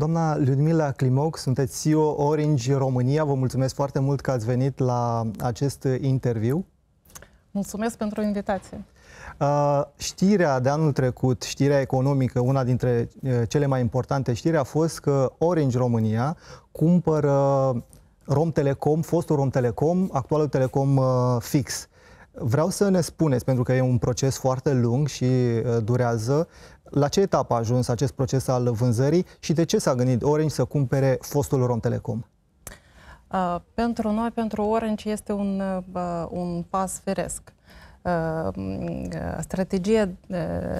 Doamna Ludmila Climoc, sunteți CEO Orange România. Vă mulțumesc foarte mult că ați venit la acest interviu. Mulțumesc pentru invitație. Uh, știrea de anul trecut, știrea economică, una dintre uh, cele mai importante știri a fost că Orange România cumpără Romtelecom, fostul Romtelecom, actualul Telecom uh, fix. Vreau să ne spuneți, pentru că e un proces foarte lung și uh, durează, la ce etapă a ajuns acest proces al vânzării și de ce s-a gândit Orange să cumpere fostul Romtelecom? Uh, pentru noi, pentru Orange, este un, uh, un pas feresc. Uh, uh strategia uh,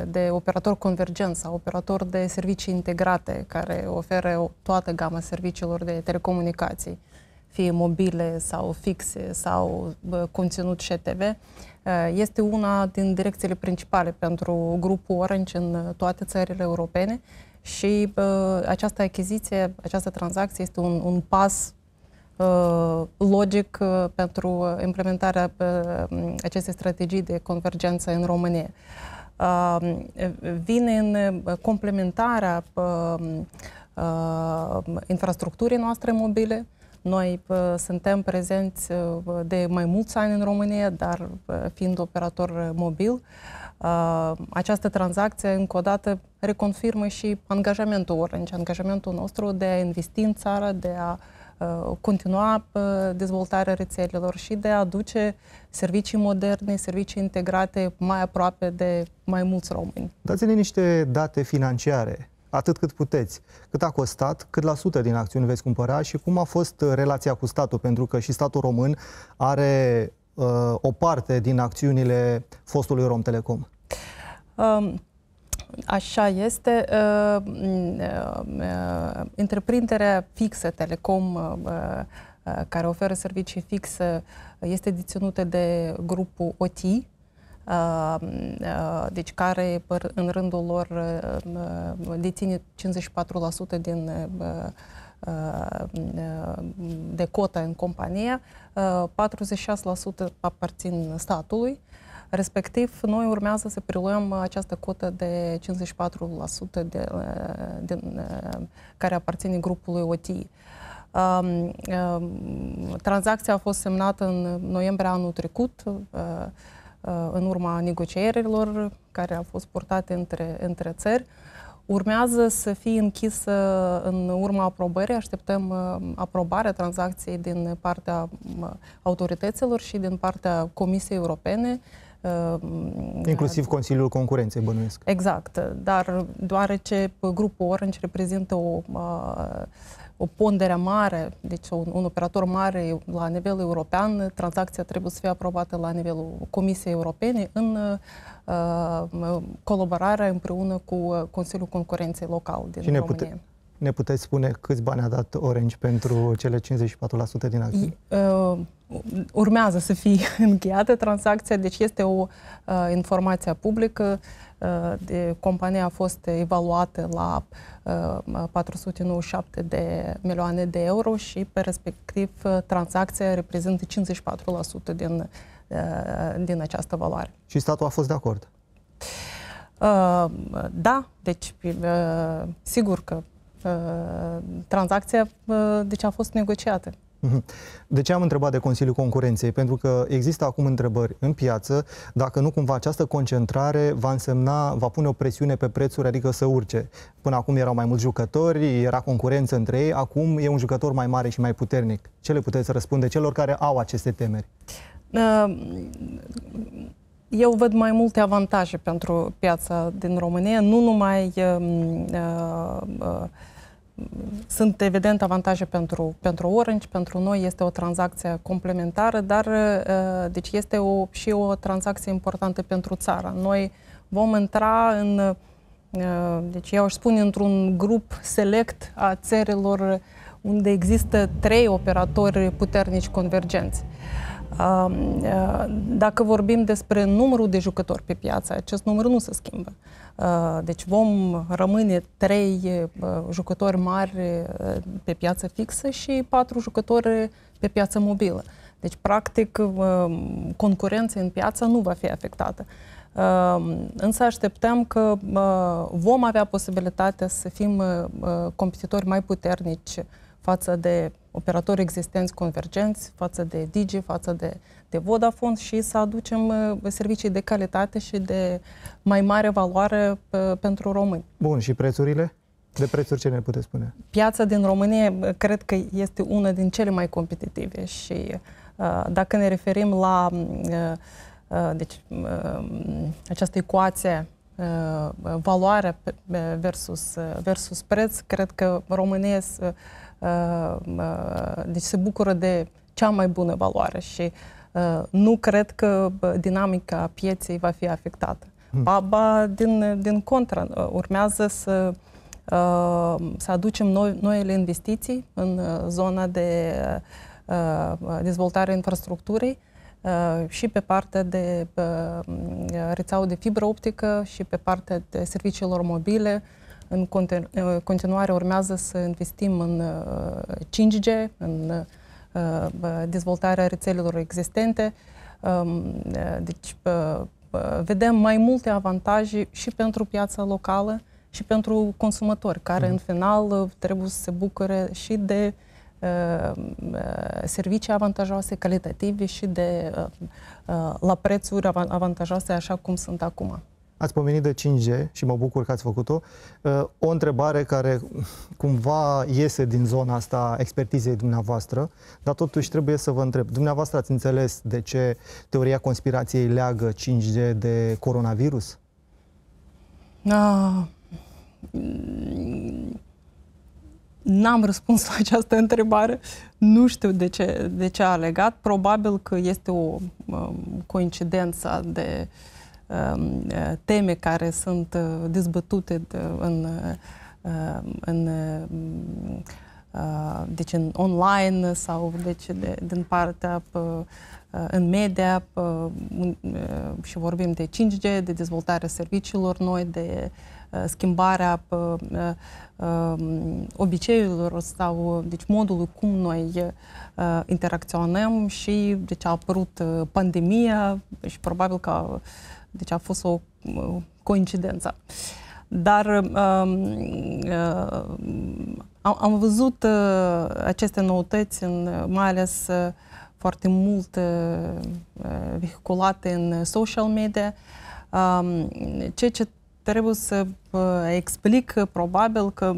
de operator convergent sau operator de servicii integrate care oferă toată gama serviciilor de telecomunicații, fie mobile sau fixe sau uh, conținut și TV, uh, Eh, este una din direcțiile principale pentru grupul Orange în eh, toate țările europene și uh, această achiziție, această tranzacție este un, un pas uh, logic uh, pentru implementarea uh, acestei strategii de convergență în România. Uh, vine în complementarea uh, uh, infrastructurii noastre mobile, uh, noi suntem prezenți de mai mulți ani în România, dar fiind operator uh, mobil, uh, această tranzacție încă o dată reconfirmă și angajamentul Orange, angajamentul nostru de a investi în țară, de a uh, continua dezvoltarea rețelelor și de a aduce servicii moderne, servicii integrate mai aproape de mai mulți români. Dați-ne niște date financiare atât cât puteți. Cât a costat, cât la sută din acțiuni veți cumpăra și cum a fost uh, relația cu statul, pentru că și statul român are uh, o parte din acțiunile fostului Romtelecom. Um... Așa este. Uh, mm, uh, întreprinderea fixă Telecom, care oferă servicii fixe, este deținută de grupul OTI, deci care în rândul lor deține 54% din de cota în companie, 46% aparțin statului, respectiv noi urmează să preluăm această cotă de 54% de, din, care aparține grupului OTI. Tranzacția a fost semnată în noiembrie anul trecut. Uh, în urma negocierilor care au fost purtate între, între țări. Urmează să fie închisă în urma aprobării, așteptăm uh, aprobarea tranzacției din partea uh, autorităților și din partea Comisiei Europene. Inclusiv Consiliul Concurenței, bănuiesc. Exact, dar deoarece grupul Orange reprezintă o o pondere mare, deci un, un operator mare la nivel european, tranzacția trebuie să fie aprobată la nivelul Comisiei Europene în uh, uh colaborare împreună cu Consiliul Concurenței Local din Cine România. Pute- ne puteți spune câți bani a dat Orange pentru cele 54% din acțiuni? Uh, urmează să fie încheiată tranzacția, deci este o uh, informație publică. Uh, de, compania a fost evaluată la uh, 497 de milioane de euro și, pe respectiv, tranzacția reprezintă 54% din, uh, din această valoare. Și statul a fost de acord? Uh, da, deci uh, sigur că Uh, tranzacția uh, deci a fost negociată. Mhm. De ce am întrebat de Consiliul Concurenței? Pentru că există acum întrebări în piață dacă nu cumva această concentrare va însemna, va pune o presiune pe prețuri, adică să urce. Până acum erau mai mulți jucători, era concurență între ei, acum e un jucător mai mare și mai puternic. Ce le puteți răspunde celor care au aceste temeri? Uh, eu văd mai multe avantaje pentru piața din România, nu numai um, uh, uh, sunt evident avantaje pentru, pentru Orange, pentru noi este o tranzacție complementară, dar uh, deci este o, și o tranzacție importantă pentru țara. Noi vom intra în, deci eu aș spune, într-un grup select a țărilor unde există trei operatori puternici convergenți. Uh, Ă, dacă vorbim despre numărul de jucători pe piață, acest număr nu se schimbă. Ă, deci vom rămâne trei ă, jucători mari pe piață fixă și patru jucători pe piață mobilă. Deci, practic, concurența în piață nu va fi afectată. Însă așteptăm că vom avea posibilitatea să fim competitori mai puternici față de operatori existenți convergenți față de Digi, față de, de Vodafone și să aducem uh, servicii de calitate și de mai mare valoare pe, uh, pentru români. Bun, și prețurile? De prețuri ce ne puteți spune? Piața din România uh, cred că este una din cele mai competitive și dacă ne referim la deci, această ecuație valoare versus, versus preț, cred că România Uh, uh, deci se bucură de cea mai bună valoare și uh, nu cred că dinamica pieței va fi afectată. Hmm. Ba, ba din, din contra, urmează să, să aducem noi, noile investiții în zona de dezvoltare infrastructurii și pe partea de rețeau de fibră optică și pe partea de serviciilor mobile, în continuare urmează să investim în 5G, uh, în uh, uh, dezvoltarea rețelelor existente. Um, deci vedem mai multe avantaje și pentru piața locală și pentru consumatori, care mhm. în final trebuie să se bucure și de servicii avantajoase, calitative și de la prețuri avantajoase, așa cum sunt acum. Ați pomenit de 5G și mă bucur că ați făcut-o. Uh, o întrebare care cumva iese din zona asta expertizei dumneavoastră, dar totuși trebuie să vă întreb. Dumneavoastră ați înțeles de ce teoria conspirației leagă 5G de coronavirus? Ah. N-am răspuns la această întrebare. Nu știu de ce, de ce a legat. Probabil că este o um, coincidență de uh, Um, uh, teme care sunt uh, dezbătute în, uh, în deci în online sau deci de, din partea în media și vorbim de 5G, de dezvoltarea serviciilor noi, de schimbarea um, obiceiurilor sau deci modului cum noi interacționăm și deci a apărut pandemia și probabil că deci a fost o coincidență. Dar um, uh, am văzut uh, aceste noutăți, în, uh, mai ales foarte mult vehiculate în social media, um, ceea ce trebuie să explic probabil că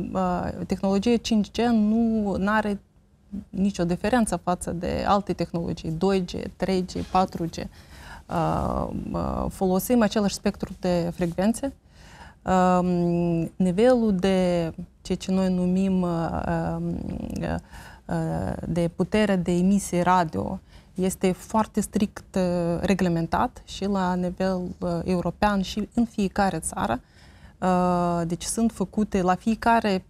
tehnologia 5G nu are nicio diferență față de alte tehnologii, 2G, 3G, 4G. Uh, uh, folosim același spectru de frecvențe. Um, nivelul de ceea ce noi numim uh, um, de putere de emisie radio este foarte strict reglementat și la nivel european și în fiecare țară. Deci sunt făcute la fiecare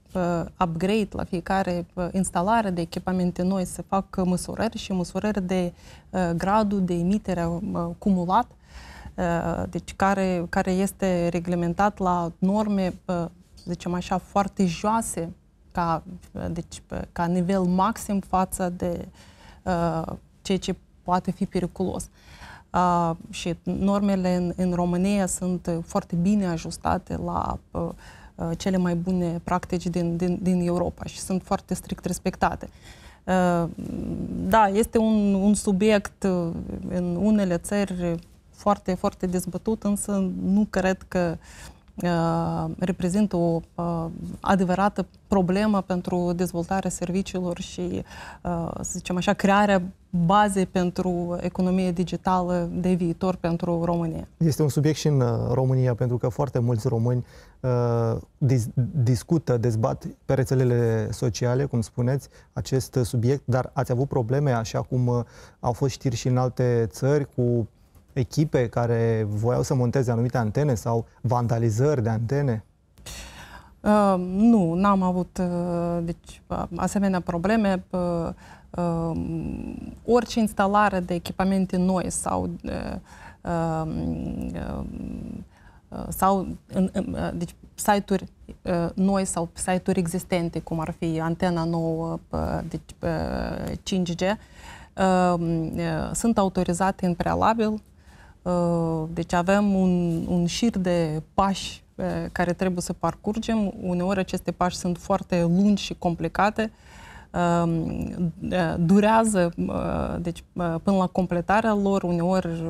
upgrade, la fiecare instalare de echipamente noi se fac măsurări și măsurări de uh, gradul de emitere uh, cumulat, uh, deci care, care este reglementat la norme, zicem așa, foarte joase ca, deci, ca nivel maxim față de ceea ce poate fi periculos. Uh, și normele în, în România sunt foarte bine ajustate la uh, Uh, cele mai bune practici din, din, din Europa și sunt foarte strict respectate. Uh, da, este un, un subiect uh, în unele țări foarte, foarte dezbătut, însă nu cred că uh, Uh, reprezintă o uh, adevărată problemă pentru dezvoltarea serviciilor și, uh, să zicem așa, crearea baze pentru economie digitală de viitor pentru România. Este un subiect și în România, pentru că foarte mulți români dis- discută, dezbat pe rețelele sociale, cum spuneți, acest subiect, dar ați avut probleme, așa cum au fost știri și în alte țări, cu echipe care voiau să monteze anumite antene sau vandalizări de antene? Uh, nu, n-am avut uh, deci, uh, asemenea probleme. Uh, uh, orice instalare de echipamente noi sau uh, uh, uh, sau în, uh, deci site-uri uh, noi sau site-uri existente, cum ar fi antena nouă, uh, deci 5G, sunt autorizate în prealabil Uh, deci avem un, un șir de pași uh, care trebuie să parcurgem. Uneori aceste pași sunt foarte lungi și complicate. Um, uh, durează deci, până la completarea lor. Uneori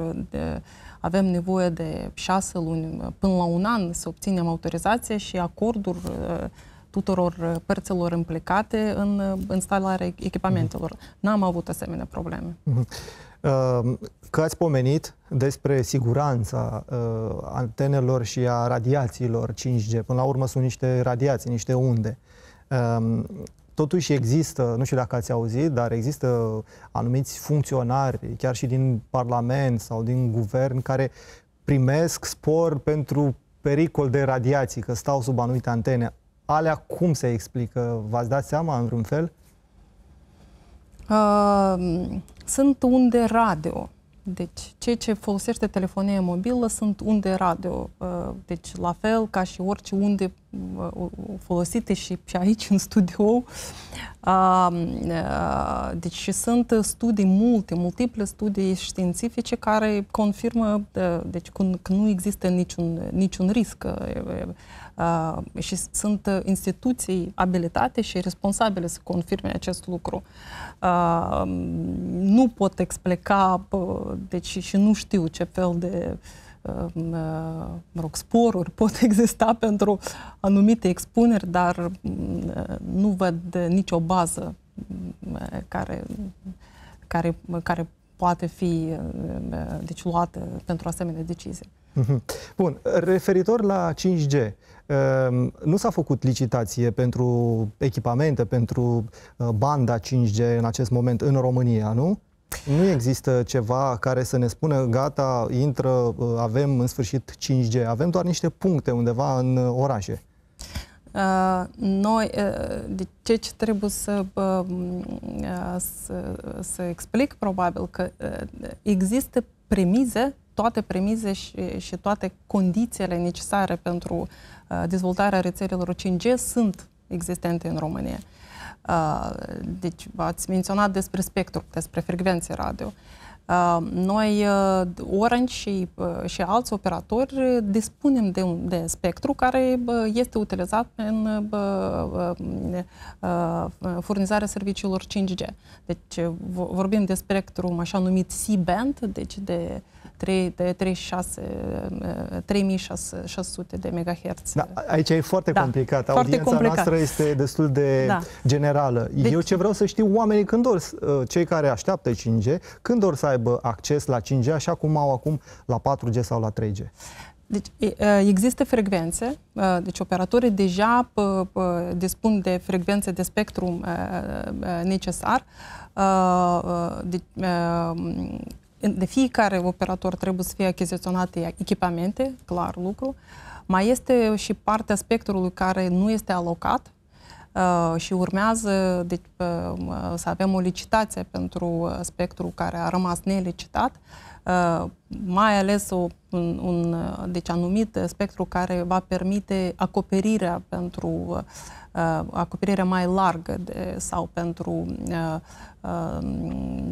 avem nevoie de șase luni până la un an să obținem autorizație și acorduri tuturor părților implicate în instalarea echipamentelor. Mm-hmm. N-am avut asemenea probleme. Mm-hmm. Ehm, că ați pomenit despre siguranța eh, antenelor și a radiațiilor 5G. Până la urmă sunt niște radiații, niște unde. Ehm, totuși există, nu știu dacă ați auzit, dar există anumiți funcționari, chiar și din Parlament sau din Guvern, care primesc spor pentru pericol de radiații, că stau sub anumite antene. Alea cum se explică? V-ați dat seama în vreun fel? Uh, sunt unde radio. Deci, cei ce folosește telefonie mobilă sunt unde radio. Uh, deci, la fel ca și orice unde uh, folosite și, și aici, în studio. Um, uh, deci, sunt studii multe, multiple studii științifice care confirmă deci, că nu există niciun, niciun risc Uh, și sunt uh, instituții abilitate și responsabile să confirme acest lucru. Uh, nu pot explica deci, și nu știu ce fel de mă rog, sporuri pot exista pentru anumite expuneri, dar nu văd nicio bază care, care, care poate fi deci, luată pentru asemenea decizie. Mhm. Bun, referitor la 5G, ehm, nu s-a făcut licitație pentru echipamente, pentru uh, banda 5G în acest moment în România, nu? Nu există ceva care să ne spună, gata, intră, uh, avem în sfârșit 5G, avem doar niște puncte undeva în orașe. Uh, noi, uh, de ce ce trebuie să, uh, uh să, să explic, probabil că există premize toate premize și, și toate condițiile necesare pentru uh, dezvoltarea rețelelor 5G sunt existente în România. Uh, deci, ați menționat despre spectru, despre frecvențe radio. Uh, noi, uh, Orange și, uh, și alți operatori, dispunem de, un, de spectru care uh, este utilizat în furnizarea serviciilor 5G. Deci, vorbim de spectrum așa numit C-band, deci de uh, 3600 de eh, MHz. Da, aici e foarte da, complicat. Foarte Audiența complicat. noastră este destul de da. generală. Deci, Eu ce vreau să știu, oamenii când or, eh, cei care așteaptă 5G, când or să aibă acces la 5G, așa cum au acum la 4G sau la 3G? Deci există frecvențe, eh, deci operatorii deja dispun de frecvențe de spectrum necesar. Deci, de fiecare operator trebuie să fie achiziționate echipamente, clar lucru. Mai este și partea spectrului care nu este alocat uh, și urmează deci, uh, să avem o licitație pentru uh, spectrul care a rămas nelicitat. Uh, Uh, mai ales o, un, un uh, deci anumit spectru care va permite acoperirea pentru uh, acoperirea mai largă de, sau pentru,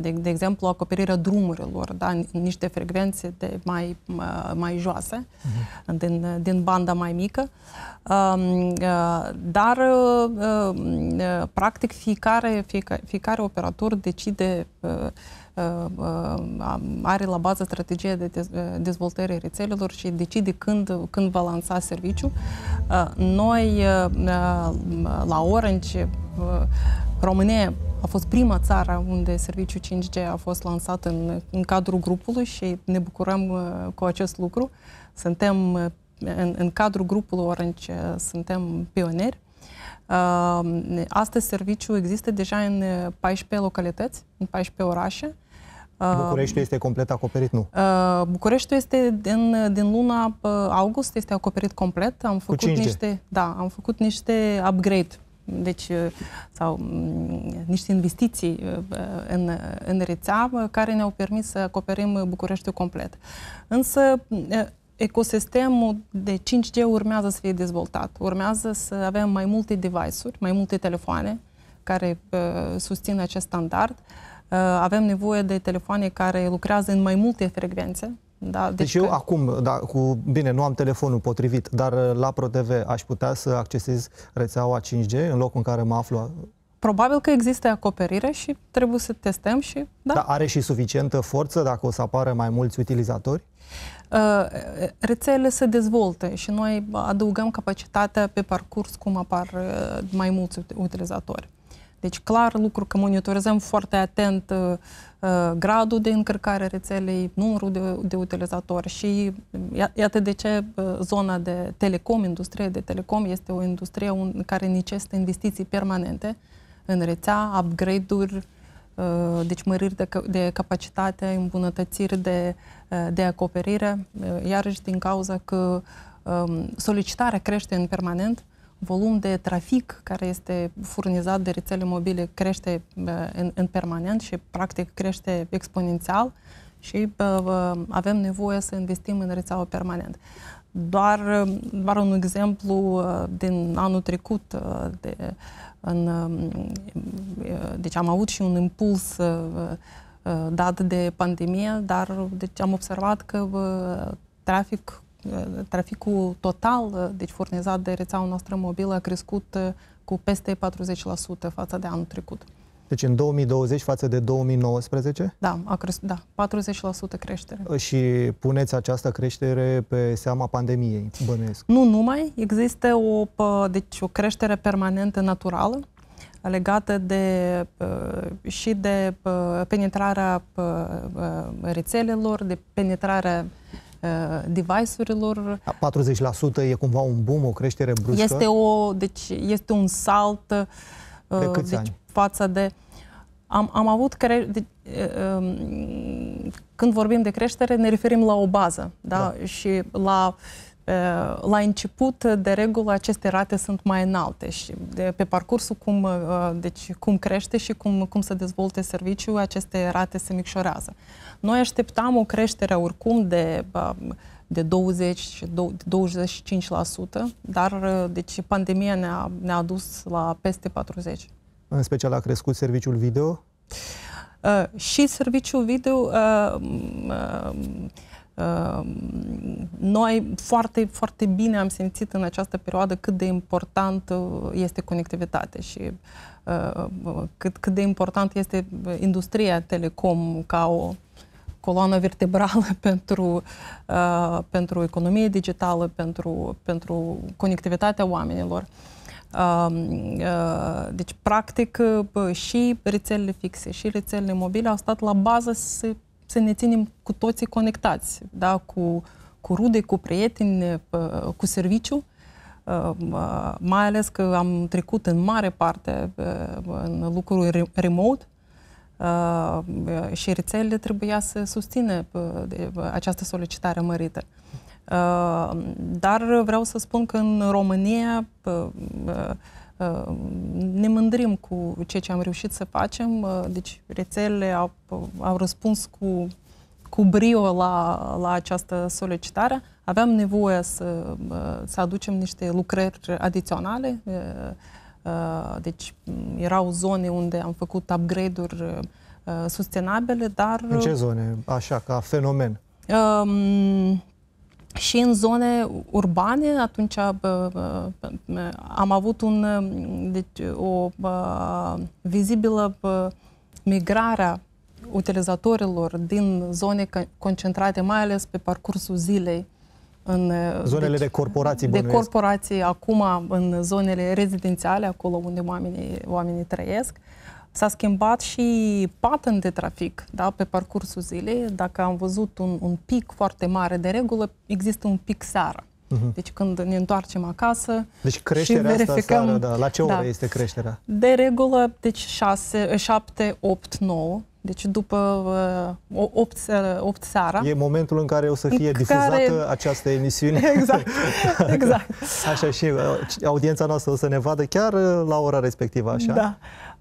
de, de exemplu, acoperirea drumurilor, da? niște frecvențe de mai, mai joase, uh-huh. din, din banda mai mică. Um, dar, practic, fiecare, fiecare, fiecare operator decide Uh, uh, are la bază strategia de uh, dezvoltare rețelelor și decide când, când va lansa serviciu. Noi la Orange, România a fost prima țară unde serviciul 5G a fost lansat în, în cadrul grupului și ne bucurăm cu acest lucru. Suntem în, în cadrul grupului Orange, suntem pioneri. Astăzi serviciul există deja în 14 localități, în 14 orașe. Bucureștiul este complet acoperit, nu? Uh, Bucureștiul este din, din luna uh, august, este acoperit complet. Am făcut niște, da, am făcut niște upgrade deci, uh, sau mm, niște investiții în, în rețea care ne-au permis să acoperim Bucureștiul complet. Însă, ecosistemul de 5G urmează să fie dezvoltat. Urmează să avem mai multe device-uri, mai multe telefoane care uh, susțin acest standard. Uh, Uh, avem nevoie de telefoane care lucrează în mai multe frecvențe. Da, deci, deci eu că... acum, da, cu bine, nu am telefonul potrivit, dar uh, la ProTV aș putea să accesez rețeaua 5G în locul în care mă aflu probabil că există acoperire și trebuie să testăm și... Da. Dar are și suficientă forță dacă o să apară mai mulți utilizatori? Uh, rețelele se dezvoltă și noi adăugăm capacitatea pe parcurs cum apar mai mulți utilizatori. Deci, clar, lucru că monitorizăm foarte atent uh, uh, gradul de încărcare a rețelei, numărul de, de utilizatori și mm, iată de ce uh, zona de telecom, industrie de telecom, este o industrie un, care necesită investiții permanente în rețea, upgrade-uri, uh, deci măriri de, de capacitate, îmbunătățiri de, uh, de acoperire, uh, iarăși din cauza că um, solicitarea crește în permanent, volum de trafic care este furnizat de rețele mobile crește uh, în, în permanent și practic crește exponențial și uh, avem nevoie să investim în rețeaua permanent. Doar, uh, doar un exemplu din anul trecut, de, în, um, deci am avut și un impuls dat de pandemie, dar deci am observat că trafic traficul total, uh, deci furnizat de rețeaua noastră mobilă, a crescut uh, cu peste 40% față de anul trecut. Deci în 2020 față de 2019? Da, a crescut, da 40% creștere. Uh, și puneți această creștere pe seama pandemiei, bănuiesc? Nu numai, există o, deci, o creștere permanentă naturală legată de, și de penetrarea rețelelor, de penetrarea Uh, device-urilor. 40% e cumva un boom, o creștere bruscă? Este, o, deci, este un salt uh, de câți deci, ani? față de... Am, am avut cre... de, uh, um, când vorbim de creștere, ne referim la o bază da? Da. și la uh, Uh, la început, uh, de regulă, aceste rate sunt mai înalte și de, pe parcursul cum, uh, deci, cum crește și cum, cum se dezvolte serviciul, aceste rate se micșorează. Noi așteptam o creștere oricum de de 20 25%, dar deci pandemia ne-a, ne-a adus la peste 40. În special a crescut serviciul video? Uh, și serviciul video uh, uh, Ehm, noi foarte, foarte bine am simțit în această perioadă cât de important uh, este conectivitate și uh, uh, cât, cât de important este industria telecom ca o coloană vertebrală pentru, pentru economie digitală, pentru, pentru conectivitatea oamenilor. Ehm, deci, practic, și rețelele fixe și rețelele mobile au stat la bază să să ne ținem cu toții conectați, da? cu, cu rude, cu prieteni, cu serviciu, uh, uh, mai ales că am trecut în mare parte uh, în lucruri remote, și rețelele trebuia să susțină această solicitare mărită. Dar vreau să spun că în România ne mândrim cu ceea ce am reușit să facem, uh, deci rețelele au, uh, au răspuns cu, cu brio la, la această solicitare. Aveam nevoie să, uh, să aducem niște lucrări adiționale, deci mm, erau zone unde am făcut upgrade-uri sustenabile, dar... În ce zone, așa, ca fenomen? Um, și în zone urbane, atunci am avut un, um, deci, o vizibilă migrare utilizatorilor din zone concentrate, mai ales pe parcursul zilei, în uh, zonele deci, de corporații bănuiesc. De corporații, acum în zonele rezidențiale, acolo unde oamenii, oamenii trăiesc. Uh, S-a schimbat și pattern de trafic da, pe parcursul zilei. Dacă am văzut un, un pic foarte mare de regulă, există un pic seara. Mhm. Deci când ne întoarcem acasă Deci creșterea și verificăm, asta seara, da. La ce oră da. este creșterea? De regulă, deci 6, 7, 8, 9. Deci după 8, uh, 8 uh, seara. E momentul în care o să fie difuzată care... această emisiune. Exact, exact. așa și uh, audiența noastră o să ne vadă chiar la ora respectivă, așa? Da.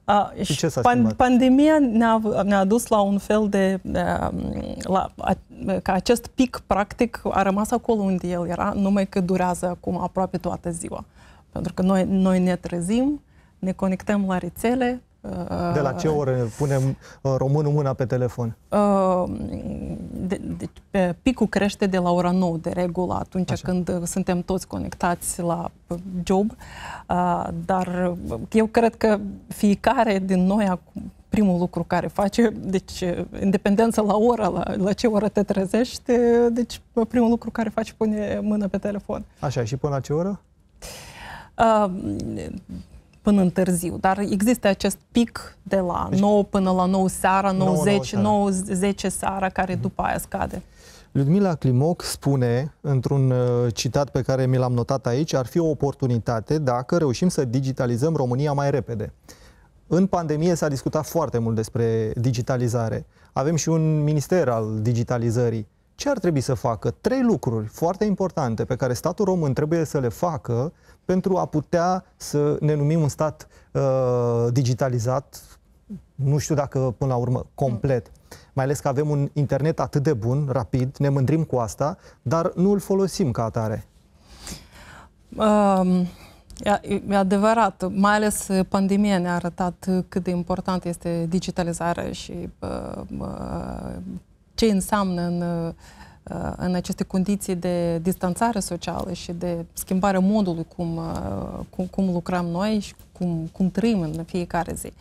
A, și, s-a pan- pandemia ne-a, ne-a dus la un fel de... Ehm, la, a, că acest pic, practic, a rămas acolo unde el era, numai că durează acum aproape toată ziua. Pentru că noi, noi ne trezim, ne conectăm la rețele, Uh, de la ce oră punem uh, românul mâna pe telefon? Uh, de, de, picul crește de la ora 9 de regulă, atunci Așa. când suntem toți conectați la job, dar eu cred că fiecare din noi acum primul lucru care face, deci independența la ora, la, la ce oră te trezești, deci primul lucru care faci pune mână pe telefon. Așa, și până la ce oră? Uh, până în târziu, dar există acest pic de la deci, 9 până la 9 seara, 9, 9, 10 seara, care mm-hmm. după aia scade. Ludmila Climoc spune, într-un uh, citat pe care mi l-am notat aici, ar fi o oportunitate dacă reușim să digitalizăm România mai repede. În pandemie s-a discutat foarte mult despre digitalizare. Avem și un minister al digitalizării ce ar trebui să facă? Trei lucruri foarte importante pe care statul român trebuie să le facă pentru a putea să ne numim un stat uh, digitalizat, nu știu dacă până la urmă, complet. Mm. Mai ales că avem un internet atât de bun, rapid, ne mândrim cu asta, dar nu îl folosim ca atare. Um... E adevărat, mai ales pandemia ne-a arătat cât de important este digitalizarea și uh, uh ce înseamnă în, uh, în aceste condiții de distanțare socială și de schimbare modului cum, uh, cum, cum lucrăm noi și cum, cum trăim în fiecare zi.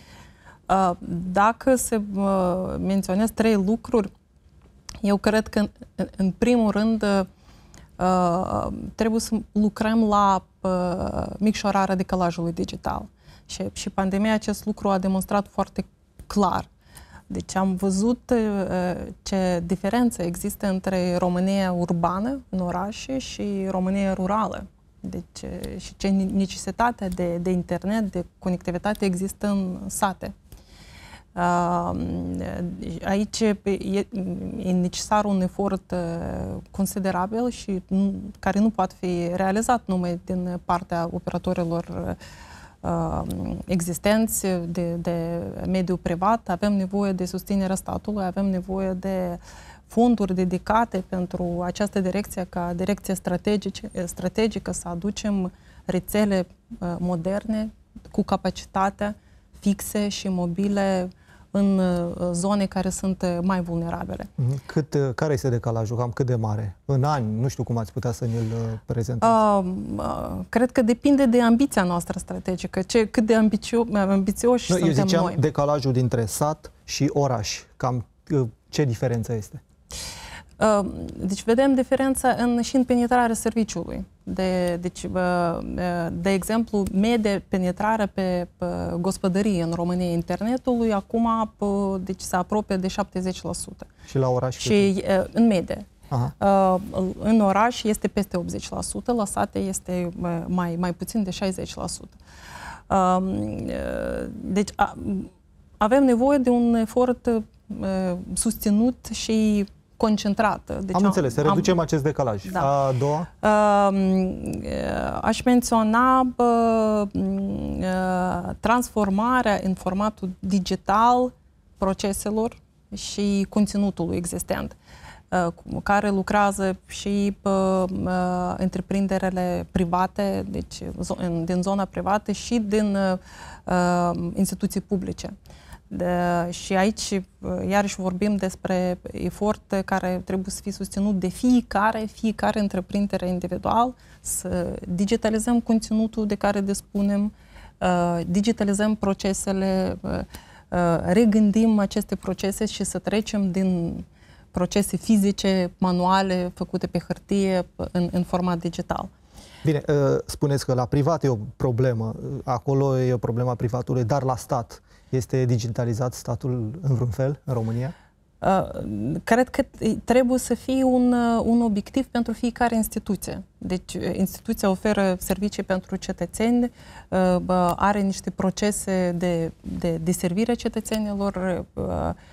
Uh, dacă se menționez trei lucruri, eu cred că, în, în primul rând, trebuie să lucrăm la micșorarea decalajului digital. Și, și pandemia acest lucru a demonstrat foarte clar deci am văzut uh, ce diferență există între România urbană, în orașe, și România rurală. Deci uh, și ce necesitate de, de internet, de conectivitate există în sate. Um, aici e necesar un efort uh, considerabil și care nu poate fi realizat numai din partea operatorilor uh, Uh, existenți de, de mediu privat, avem nevoie de susținerea statului, avem nevoie de fonduri dedicate pentru această direcție ca direcție strategică, strategică să aducem rețele uh, moderne cu capacitatea fixe și mobile în uh, zone care sunt uh, mai vulnerabile. Mhm. Cât, uh, care este decalajul? Cam cât de mare? În ani? Nu știu cum ați putea să ne-l prezentați. Uh, uh, cred că depinde de ambiția noastră strategică, ce, cât de ambicio, ambițioși no, suntem eu ziceam noi. decalajul dintre sat și oraș. Cam uh, ce diferență este? Uh, deci vedem diferența în, și în penetrarea serviciului de, deci, de exemplu, media penetrare pe gospodărie în România internetului acum deci, se apropie de 70%. Și la oraș? Și în medie. Aha. Uh, în oraș este peste 80%, la sate este mai, mai puțin de 60%. Um, uh, deci avem nevoie de un efort susținut și concentrată. Deci am, am înțeles, să reducem am, acest decalaj. Da. A doua? Uh, aș menționa mm, uh, transformarea în formatul digital proceselor și conținutului existent uh, care lucrează și uh, întreprinderile private, deci zo- în, din zona privată și din uh, instituții publice. Uh, de, și aici uh, iarăși vorbim despre efort care trebuie să fie susținut de fiecare, fiecare întreprindere individual, să digitalizăm conținutul de care dispunem, uh, digitalizăm procesele, uh, uh, regândim aceste procese și să trecem din procese fizice, manuale, făcute pe hârtie, în, în format digital. Bine, uh, spuneți că la privat e o problemă, uh, acolo e o problema privatului, dar la stat este digitalizat statul în vreun fel în România? Cred că trebuie să fie un, uh, un obiectiv pentru fiecare instituție. Deci, uh, instituția oferă servicii pentru cetățeni, uh, are niște procese de, de, de servire cetățenilor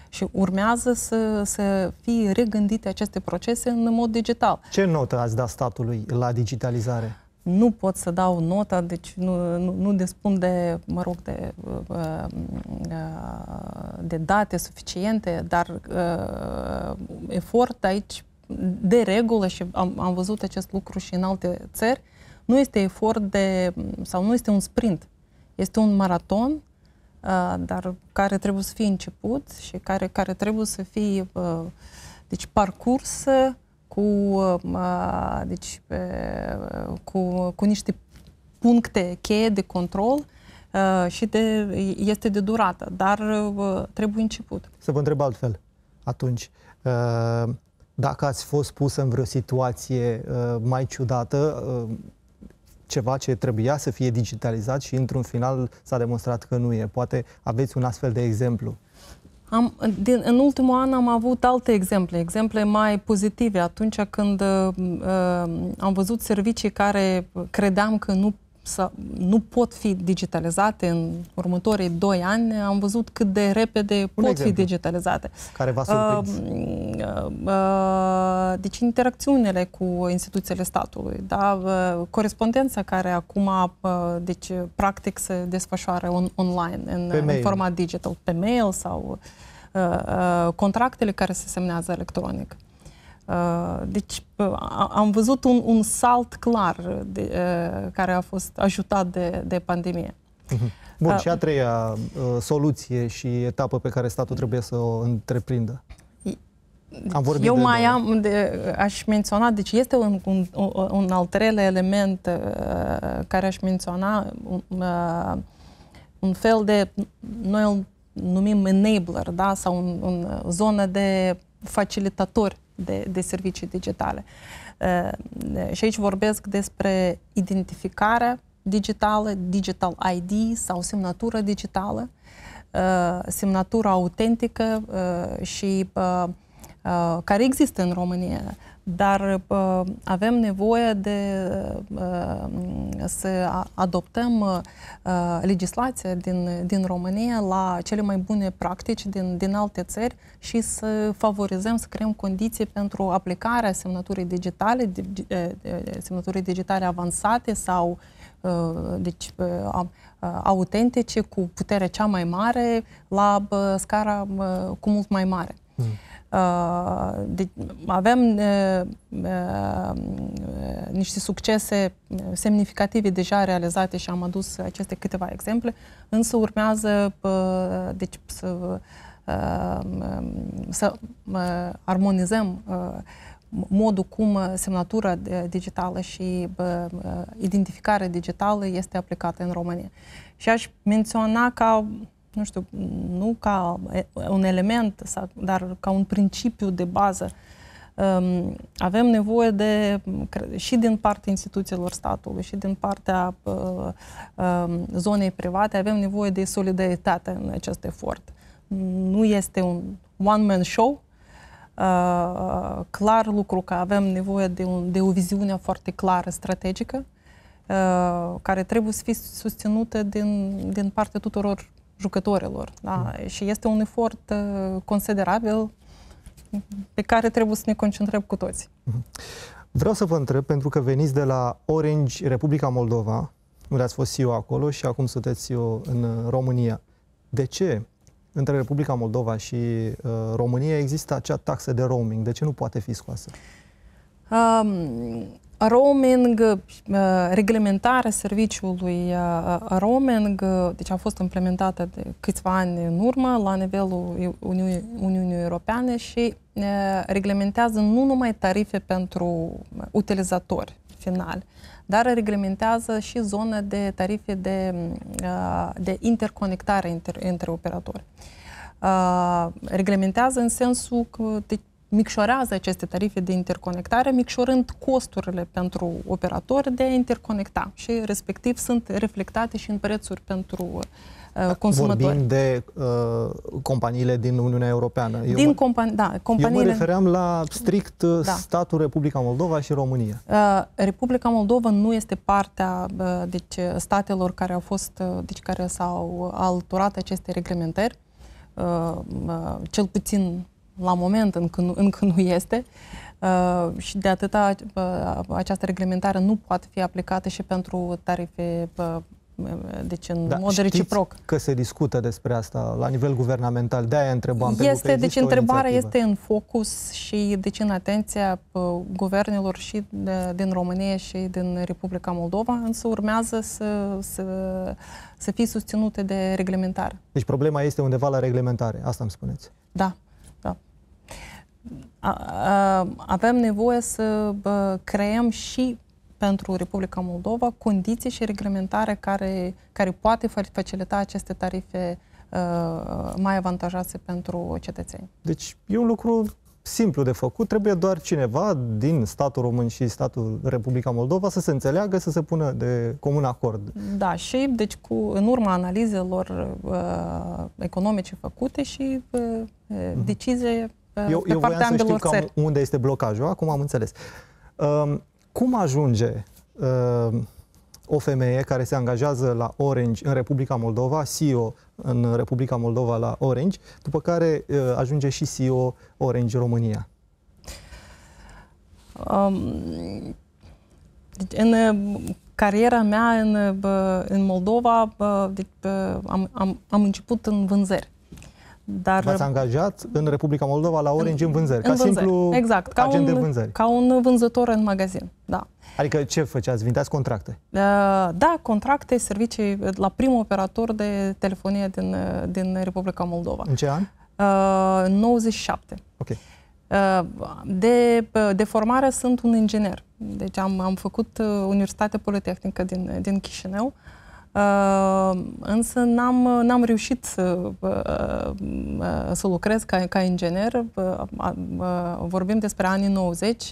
și urmează să, să fie regândite aceste procese în mod digital. Ce notă ați da statului la digitalizare? nu pot să dau nota, deci nu, nu, nu despun de, mă rog, de, uh, uh, de date suficiente, dar uh, efort aici, de regulă, și am, am văzut acest lucru și în alte țări, nu este efort de, sau nu este un sprint, este un maraton, dar care trebuie să fie început și care, care trebuie să fie, deci, parcurs cu, uh, uh, deci, uh, cu, cu niște puncte cheie de control și de, este de durată, dar trebuie început. Să vă întreb altfel atunci. Dacă ați fost pus în vreo situație mai ciudată, ceva ce trebuia să fie digitalizat și într-un final s-a demonstrat că nu e. Poate aveți un astfel de exemplu. Am, din, în ultimul an am avut alte exemple, exemple mai pozitive, atunci când uh, uh am văzut servicii care credeam că nu să nu pot fi digitalizate în următorii doi ani, am văzut cât de repede Un pot fi digitalizate. Care va uh, uh, uh, Deci interacțiunile cu instituțiile statului, da? corespondența care acum deci, practic se desfășoară on, online în, în format digital, pe mail sau uh, uh, contractele care se semnează electronic. Uh, deci uh, am văzut un, un salt clar de, uh, care a fost ajutat de, de pandemie. Mhm. Bun, și a treia soluție și etapă pe care statul trebuie să o întreprindă? Am vorbit Eu de mai am, de, aș menționa, deci este un, un, un al treilea element uh, care aș menționa, un, uh, un fel de, noi îl numim enabler, da, sau un, un zonă de facilitatori de, de servicii digitale. Uh, și aici vorbesc despre identificarea digitală, digital ID sau semnătură digitală, uh, semnătură autentică uh, și care există în România dar uh, avem nevoie de uh, să adoptăm uh, legislația din, din România la cele mai bune practici din, din alte țări și să favorizăm, să creăm condiții pentru aplicarea semnăturii digitale, dig, semnăturii digitale avansate sau deci, autentice cu puterea cea mai mare la scara cu mult mai mare. Mm de, deci, avem uh, uh, niște succese uh, semnificative deja realizate și am adus aceste câteva exemple, însă urmează deci, să, să armonizăm modul cum semnatura digitală și identificarea digitală este aplicată în România. Și aș menționa ca nu știu, nu ca un element, dar ca un principiu de bază, um, avem nevoie de, și din partea instituțiilor statului, și din partea uh, um, zonei private, avem nevoie de solidaritate în acest efort. Nu este un one-man show, uh, clar lucru că avem nevoie de, un, de o viziune foarte clară, strategică, uh, care trebuie să fie susținută din, din partea tuturor jucătorilor. Da. da? Și este un efort uh, considerabil pe care trebuie să ne concentrăm cu toți. Mhm. Vreau să vă întreb, pentru că veniți de la Orange, Republica Moldova, unde ați fost eu acolo și acum sunteți eu în uh, România. De ce între Republica Moldova și uh, România există acea taxă de roaming? De ce nu poate fi scoasă? Um, roaming, uh, reglementarea serviciului uh, uh, roaming, deci a fost implementată de câțiva ani în urmă la nivelul Uniunii, Europeane și reglementează nu numai tarife pentru utilizatori final, dar reglementează și zona de tarife de, de interconectare între, între operatori. Reglementează în sensul că deci, micșorează aceste tarife de interconectare, micșorând costurile pentru operatori de a interconecta și respectiv sunt reflectate și în prețuri pentru uh, Vorbim de uh, companiile din Uniunea Europeană. Eu din mă, da, companiile... Eu mă refeream la strict uh, da. statul Republica Moldova și România. Uh, Republica Moldova nu este partea uh, deci, statelor care au fost, uh, deci care s-au alturat aceste reglementări. Uh, uh, cel puțin la moment încă nu, încă nu este uh, și de atâta uh, această reglementare nu poate fi aplicată și pentru tarife uh, deci în da, mod reciproc. că se discută despre asta la nivel guvernamental, de-aia întrebam. Este, că deci întrebarea este în focus și deci în atenția uh, guvernelor și de, din România și din Republica Moldova, însă urmează să, să, să fie susținute de reglementare. Deci problema este undeva la reglementare, asta îmi spuneți. Da avem nevoie să creăm și pentru Republica Moldova condiții și reglementare care, care poate facilita aceste tarife ă, mai avantajoase pentru cetățeni. Deci e un lucru simplu de făcut, trebuie doar cineva din statul român și statul Republica Moldova să se înțeleagă, să se pună de comun acord. Da, și deci cu, în urma analizelor uh, economice făcute și uh, decizie Uh, eu, de eu voiam să știu cam unde este blocajul, acum am înțeles. Um, cum ajunge um, o femeie care se angajează la Orange în Republica Moldova, CEO în Republica Moldova la Orange, după care uh, ajunge și CEO Orange România? Um, deci în uh, cariera mea în, uh, în Moldova deci, am, am, am început în vânzări. Dar... V-ați uh, angajat în Republica Moldova la ONG în, în vânzări, ca vânzări. simplu exact, ca agent un, de vânzări. Ca un vânzător în magazin, da. Adică ce făceați? Vindeați contracte? Uh, da, contracte, servicii uh, la primul operator de telefonie din, din Republica Moldova. În ce an? 97. Ok. De, de formare sunt un inginer. Deci am, am făcut Universitatea Politehnică din, din Chișinău. Uh, Uh, însă n-am, n-am reușit să, uh, uh, uh, să lucrez ca, ca inginer. Vorbim despre anii 90,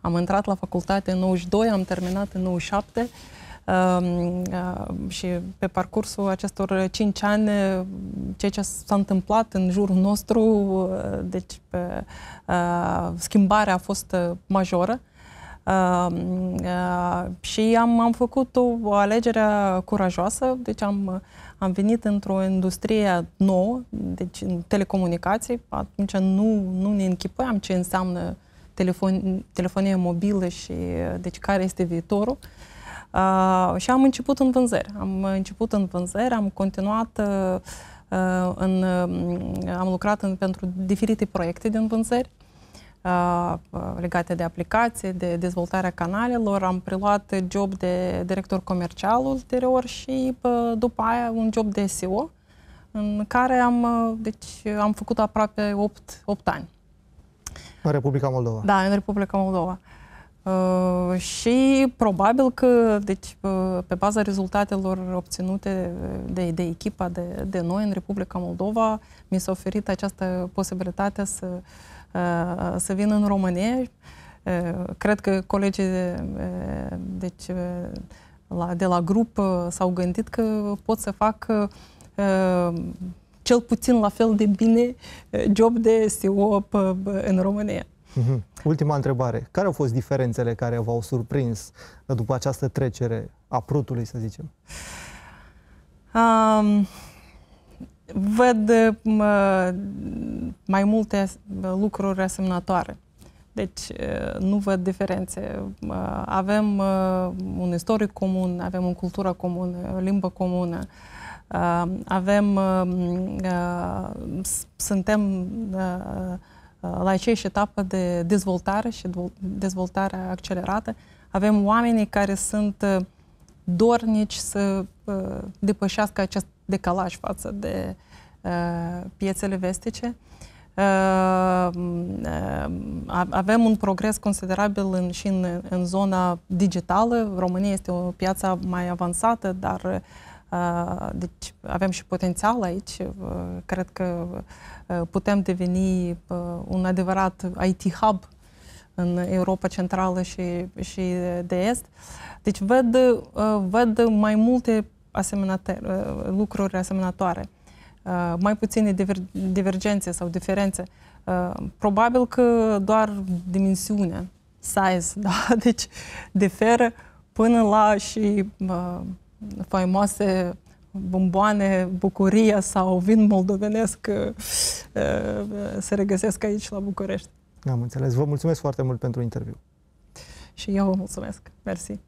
am intrat la facultate în 92, am terminat în 97 um, și pe parcursul acestor 5 ani, ceea ce s-a întâmplat în jurul nostru, deci schimbarea a fost majoră. Uh, uh, și am, am făcut o alegere curajoasă, deci am, am venit într-o industrie nouă, deci în telecomunicații, atunci nu, nu ne închipuiam ce înseamnă telefon, telefonie mobilă și deci care este viitorul. Uh, și am început în vânzări. Am început în vânzări, am continuat uh, uh în, um, am lucrat în, pentru diferite proiecte din vânzări legate de aplicații, de dezvoltarea canalelor. Am preluat job de director comercial ulterior și după aia un job de SEO în care am, deci, am făcut aproape 8, 8 ani. În Republica Moldova. Da, în Republica Moldova. Uh, și probabil că, deci, pe baza rezultatelor obținute de, de echipa de, de noi în Republica Moldova, mi s-a oferit această posibilitate să uh, Uh, să vină în România. Uh, cred că colegii de, uh, deci, la, de la grup s-au gândit că pot să fac cel puțin la fel de bine job de SEO în România. Mhm. Ultima întrebare. Care au fost diferențele care v-au surprins după această trecere a prutului, să zicem? Um, văd mai multe lucruri asemănătoare. Deci nu văd diferențe. Avem un istoric comun, avem o cultură comună, o limbă comună. Avem, suntem la aceeași etapă de dezvoltare și dezvoltare accelerată. Avem oamenii care sunt dornici să depășească acest decalaj față de uh, piețele vestice. Uh, uh avem un progres considerabil în, și în, în zona digitală. România este o piață mai avansată, dar uh, deci avem și potențial aici. Uh, cred că uh, putem deveni uh, un adevărat IT hub în Europa Centrală și, și de Est. Deci văd, văd mai multe Uh, lucruri asemănătoare, uh, mai puține divergențe sau diferențe. Uh, probabil că doar dimensiunea, size, da? deci diferă până la și uh, faimoase bomboane, bucuria sau vin moldovenesc uh, se regăsesc aici la București. Am înțeles. Vă mulțumesc foarte mult pentru interviu. Și eu vă mulțumesc. Mersi.